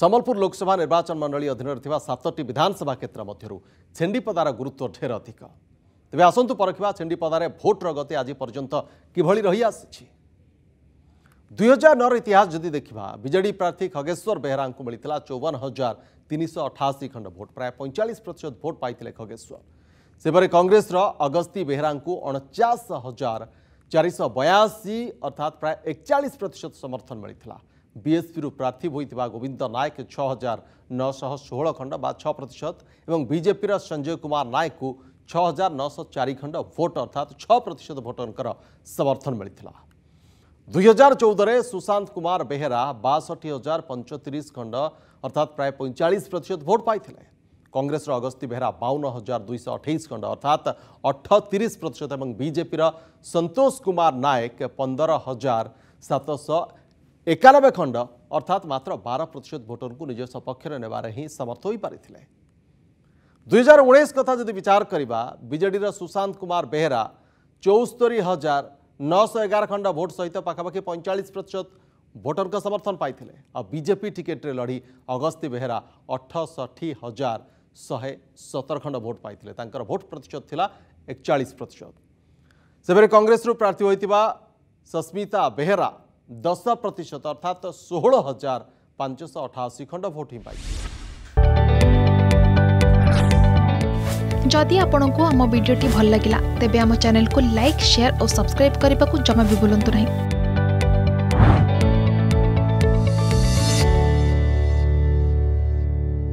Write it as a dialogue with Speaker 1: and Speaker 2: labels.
Speaker 1: समलपुर लोकसभा निर्वाचन मंडल अधीन सतट विधानसभा क्षेत्र मध्य छेपदार गुरुत्व ढेर अधिक तेज आसतु पर छेपदार भोट्र गति आज पर्यटन किभली रही हजार नौ इतिहास जदि देखा विजे प्रार्थी खगेश्वर बेहरा को मिलता चौवन हजार तीन सौ अठाशी खंड भोट प्राय पैंचाश प्रतिशत भोट पाई खगेश्वर सेपर कंग्रेस अगस्ती बेहरा अणचाश हजार चार शह अर्थात प्राय एकचाश प्रतिशत समर्थन मिलता बीएसपी रु प्रार्थी होता गोविंद नायक छः हजार नौशह षोह खंड प्रतिशत और बीजेपी संजय कुमार नायक को छह हजार नौश चार खंड भोट अर्थात छ प्रतिशत भोटर समर्थन मिलता दुई हजार चौदह सुशांत कुमार बेहरा बासठ हजार पंचतीस खंड अर्थात प्राय पैंचाश प्रतिशत भोट पाई कंग्रेस अगस्ती बेहरा बावन हजार दुई अठाई खंड अर्थात अठतीश प्रतिशत और बीजेपी संतोष कुमार नायक पंदर हजार सतश ଏକାନବେ ଖଣ୍ଡ ଅର୍ଥାତ୍ ମାତ୍ର ବାର ପ୍ରତିଶତ ଭୋଟରଙ୍କୁ ନିଜ ସପକ୍ଷରେ ନେବାରେ ହିଁ ସମର୍ଥ ହୋଇପାରିଥିଲେ ଦୁଇହଜାର ଉଣେଇଶ କଥା ଯଦି ବିଚାର କରିବା ବିଜେଡ଼ିର ସୁଶାନ୍ତ କୁମାର ବେହେରା ଚଉସ୍ତରୀ ହଜାର ନଅଶହ ଏଗାର ଖଣ୍ଡ ଭୋଟ୍ ସହିତ ପାଖାପାଖି ପଇଁଚାଳିଶ ପ୍ରତିଶତ ଭୋଟରଙ୍କ ସମର୍ଥନ ପାଇଥିଲେ ଆଉ ବିଜେପି ଟିକେଟ୍ରେ ଲଢ଼ି ଅଗସ୍ତି ବେହେରା ଅଠଷଠି ହଜାର ଶହେ ସତର ଖଣ୍ଡ ଭୋଟ୍ ପାଇଥିଲେ ତାଙ୍କର ଭୋଟ୍ ପ୍ରତିଶତ ଥିଲା ଏକଚାଳିଶ ପ୍ରତିଶତ ସେଭଳି କଂଗ୍ରେସରୁ ପ୍ରାର୍ଥୀ ହୋଇଥିବା ସସ୍ମିତା ବେହେରା दस प्रतिशत अर्थात षोह हजार पांचश अठाशी खंड भोट ही पाई
Speaker 2: जदि आपण को आम भिडी भल लगा तेब चेल को लाइक सेयार और सब्सक्राइब करने को जमा भी बुलां नहीं